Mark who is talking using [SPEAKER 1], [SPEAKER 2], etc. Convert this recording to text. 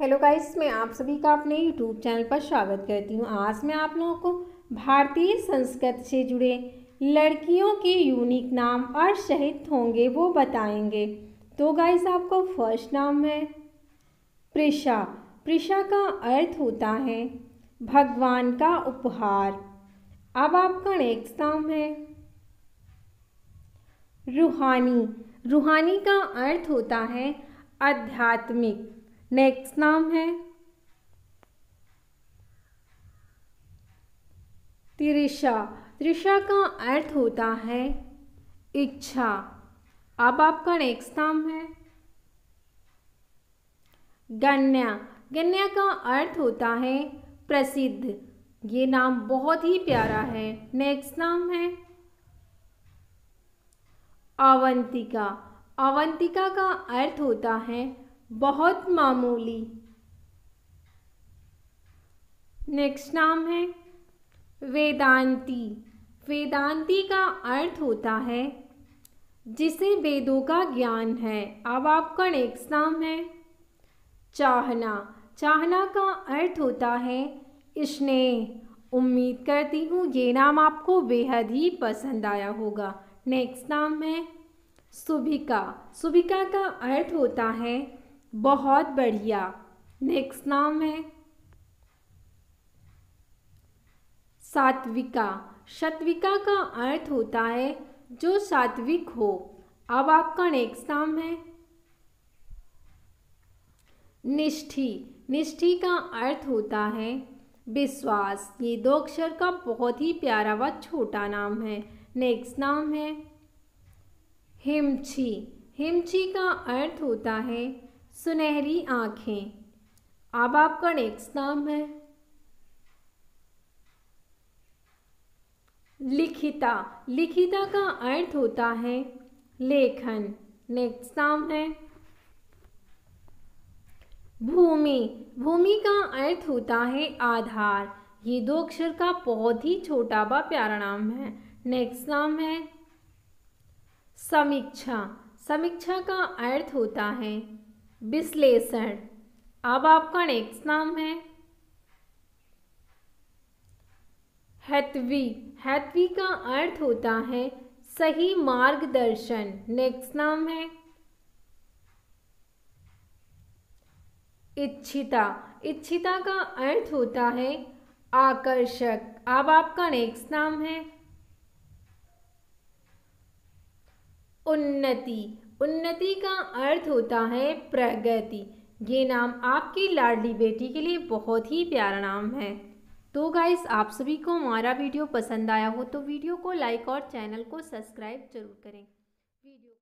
[SPEAKER 1] hello guys मैं आप सभी का अपने यूट्यूब चैनल पर स्वागत करती हूँ आज मैं आप लोगों को भारतीय संस्कृत से जुड़े लड़कियों के यूनिक नाम और शहीद होंगे वो बताएंगे तो गाइस आपको फर्स्ट नाम है प्रिशा प्रिशा का अर्थ होता है भगवान का उपहार अब आपका नेक्स्ट नाम है रूहानी रूहानी का अर्थ होता है आध्यात्मिक नेक्स्ट नाम है त्रिषा त्रिषा का अर्थ होता है इच्छा अब आपका नेक्स्ट नाम है गन्या गन्या का अर्थ होता है प्रसिद्ध ये नाम बहुत ही प्यारा है नेक्स्ट नाम है अवंतिका अवंतिका का अर्थ होता है बहुत मामूली नेक्स्ट नाम है वेदांती वेदांती का अर्थ होता है जिसे वेदों का ज्ञान है अब आपका नेक्स्ट नाम है चाहना चाहना का अर्थ होता है स्नेह उम्मीद करती हूँ ये नाम आपको बेहद ही पसंद आया होगा नेक्स्ट नाम है सुभिका सुभिका का अर्थ होता है बहुत बढ़िया नेक्स्ट नाम है सात्विका सात्विका का अर्थ होता है जो सात्विक हो अब आपका नेक्स्ट नाम है निष्ठी निष्ठी का अर्थ होता है विश्वास ये दो अक्षर का बहुत ही प्यारा व छोटा नाम है नेक्स्ट नाम है हिमछी हिमछी का अर्थ होता है सुनहरी आँखें अब आपका नेक्स्ट नाम है लिखिता लिखिता का अर्थ होता है लेखन नेक्स्ट नाम है भूमि भूमि का अर्थ होता है आधार ये दो अक्षर का बहुत ही छोटा बा प्यारा नाम है नेक्स्ट नाम है समीक्षा समीक्षा का अर्थ होता है विश्लेषण अब आपका नेक्स्ट नाम है हैतवी हैतवी का अर्थ होता है सही मार्गदर्शन नेक्स्ट नाम है इच्छिता इच्छिता का अर्थ होता है आकर्षक अब आपका नेक्स्ट नाम है उन्नति उन्नति का अर्थ होता है प्रगति ये नाम आपकी लाडली बेटी के लिए बहुत ही प्यारा नाम है तो गाइस आप सभी को हमारा वीडियो पसंद आया हो तो वीडियो को लाइक और चैनल को सब्सक्राइब जरूर करें वीडियो